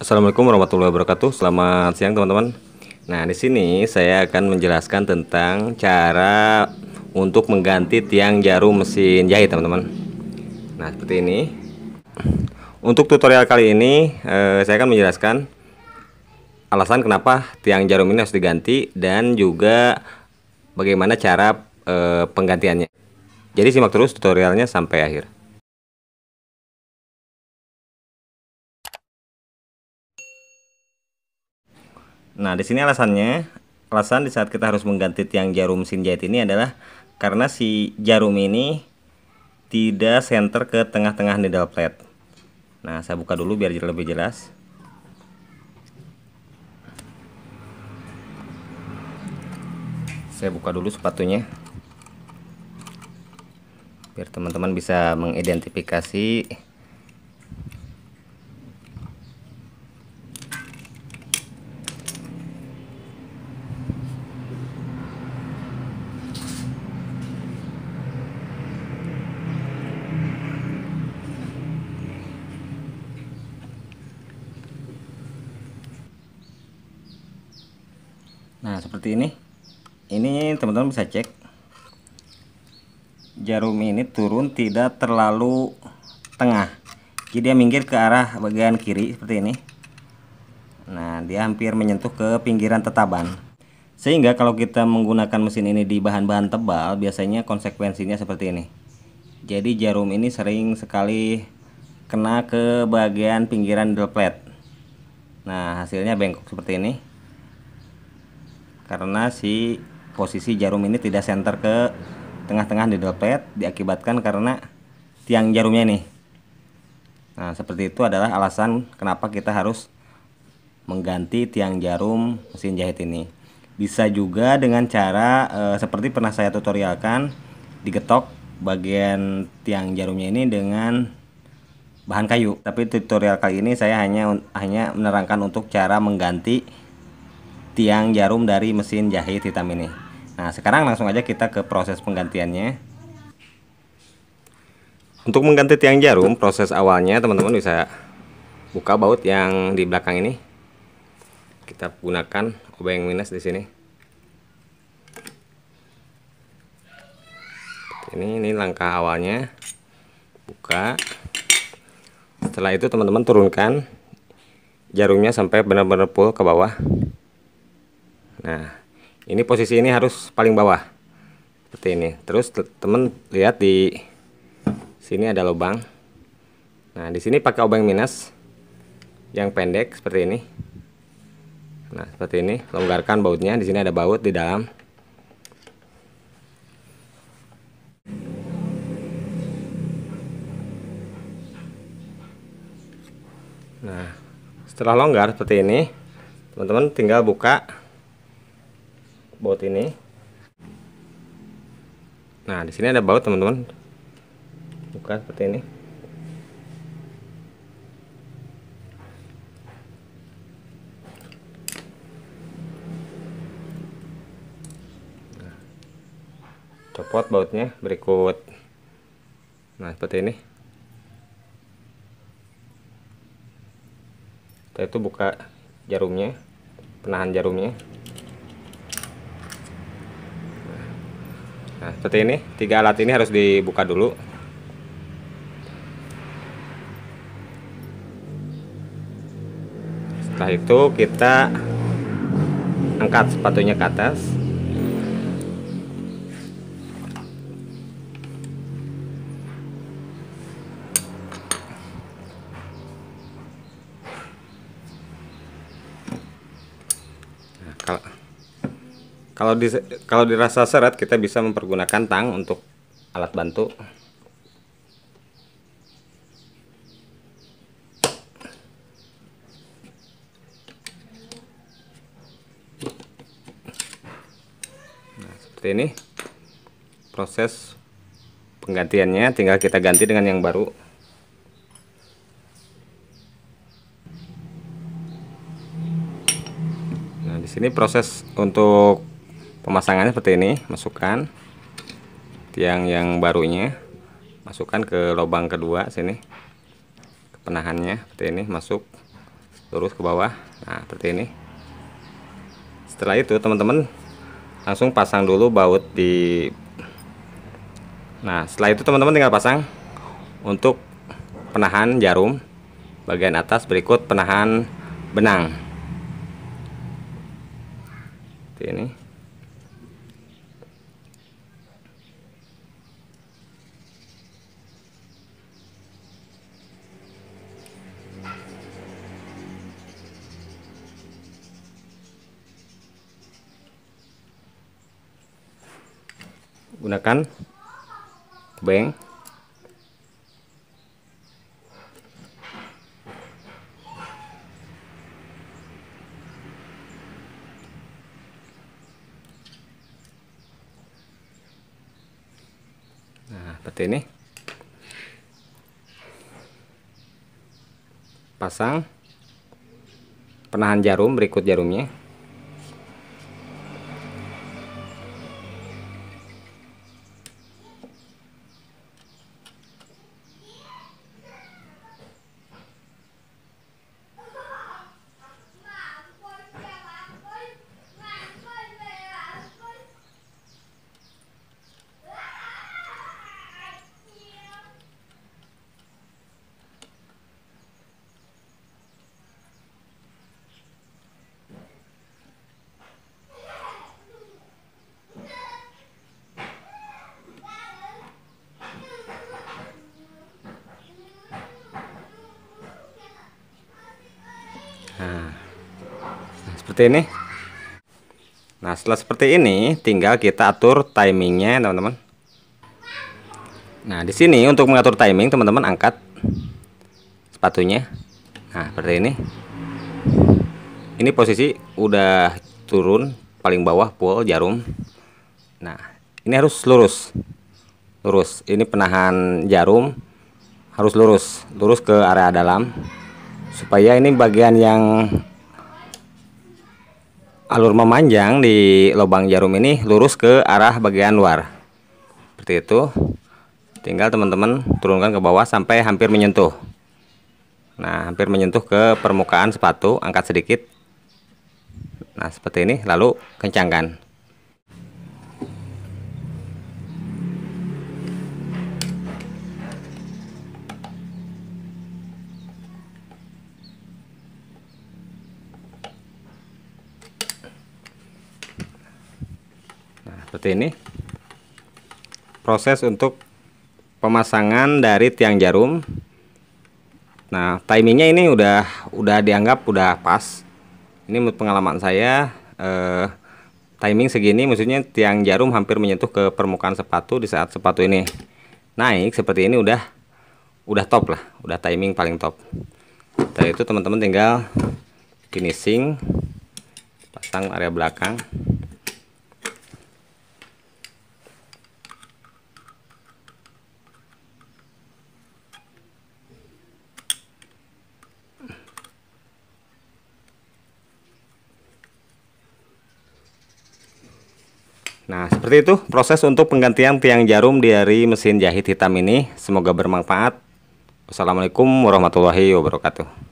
Assalamualaikum warahmatullahi wabarakatuh. Selamat siang teman-teman. Nah, di sini saya akan menjelaskan tentang cara untuk mengganti tiang jarum mesin jahit, teman-teman. Nah, seperti ini. Untuk tutorial kali ini, eh, saya akan menjelaskan alasan kenapa tiang jarum ini harus diganti dan juga bagaimana cara eh, penggantiannya. Jadi simak terus tutorialnya sampai akhir. Nah, di sini alasannya, alasan di saat kita harus mengganti tiang jarum mesin jahit ini adalah karena si jarum ini tidak center ke tengah-tengah needle plate. Nah, saya buka dulu biar lebih jelas. Saya buka dulu sepatunya. Biar teman-teman bisa mengidentifikasi nah seperti ini ini teman-teman bisa cek jarum ini turun tidak terlalu tengah jadi dia minggir ke arah bagian kiri seperti ini nah dia hampir menyentuh ke pinggiran tetaban sehingga kalau kita menggunakan mesin ini di bahan-bahan tebal biasanya konsekuensinya seperti ini jadi jarum ini sering sekali kena ke bagian pinggiran drill plate nah hasilnya bengkok seperti ini karena si posisi jarum ini tidak center ke tengah-tengah di pad, diakibatkan karena tiang jarumnya ini nah seperti itu adalah alasan kenapa kita harus mengganti tiang jarum mesin jahit ini bisa juga dengan cara e, seperti pernah saya tutorialkan digetok bagian tiang jarumnya ini dengan bahan kayu tapi tutorial kali ini saya hanya hanya menerangkan untuk cara mengganti tiang jarum dari mesin jahit hitam ini nah sekarang langsung aja kita ke proses penggantiannya untuk mengganti tiang jarum proses awalnya teman-teman bisa buka baut yang di belakang ini kita gunakan obeng minus di sini ini ini langkah awalnya buka setelah itu teman-teman turunkan jarumnya sampai benar-benar full ke bawah nah ini posisi ini harus paling bawah seperti ini terus teman lihat di sini ada lubang nah di sini pakai obeng minus yang pendek seperti ini nah seperti ini longgarkan bautnya di sini ada baut di dalam nah setelah longgar seperti ini teman-teman tinggal buka baut ini nah di sini ada baut teman-teman buka seperti ini nah, copot bautnya berikut nah seperti ini kita itu buka jarumnya penahan jarumnya Nah, seperti ini, tiga alat ini harus dibuka dulu. Setelah itu kita angkat sepatunya ke atas. Kalau di, kalau dirasa seret kita bisa mempergunakan tang untuk alat bantu. Nah, seperti ini. Proses penggantiannya tinggal kita ganti dengan yang baru. Nah, di sini proses untuk pemasangannya seperti ini masukkan tiang yang barunya masukkan ke lubang kedua sini ke penahannya seperti ini masuk lurus ke bawah nah seperti ini setelah itu teman-teman langsung pasang dulu baut di nah setelah itu teman-teman tinggal pasang untuk penahan jarum bagian atas berikut penahan benang seperti ini gunakan bank nah seperti ini pasang penahan jarum berikut jarumnya seperti ini nah setelah seperti ini tinggal kita atur timingnya teman-teman nah di sini untuk mengatur timing teman-teman angkat sepatunya nah seperti ini ini posisi udah turun paling bawah pool jarum nah ini harus lurus lurus ini penahan jarum harus lurus lurus ke area dalam supaya ini bagian yang alur memanjang di lubang jarum ini lurus ke arah bagian luar seperti itu tinggal teman-teman turunkan ke bawah sampai hampir menyentuh nah hampir menyentuh ke permukaan sepatu angkat sedikit nah seperti ini lalu kencangkan seperti ini proses untuk pemasangan dari tiang jarum nah timingnya ini udah udah dianggap udah pas ini menurut pengalaman saya eh, timing segini maksudnya tiang jarum hampir menyentuh ke permukaan sepatu di saat sepatu ini naik seperti ini udah udah top lah udah timing paling top setelah itu teman-teman tinggal finishing pasang area belakang Nah, seperti itu proses untuk penggantian tiang jarum dari mesin jahit hitam ini. Semoga bermanfaat. Wassalamualaikum warahmatullahi wabarakatuh.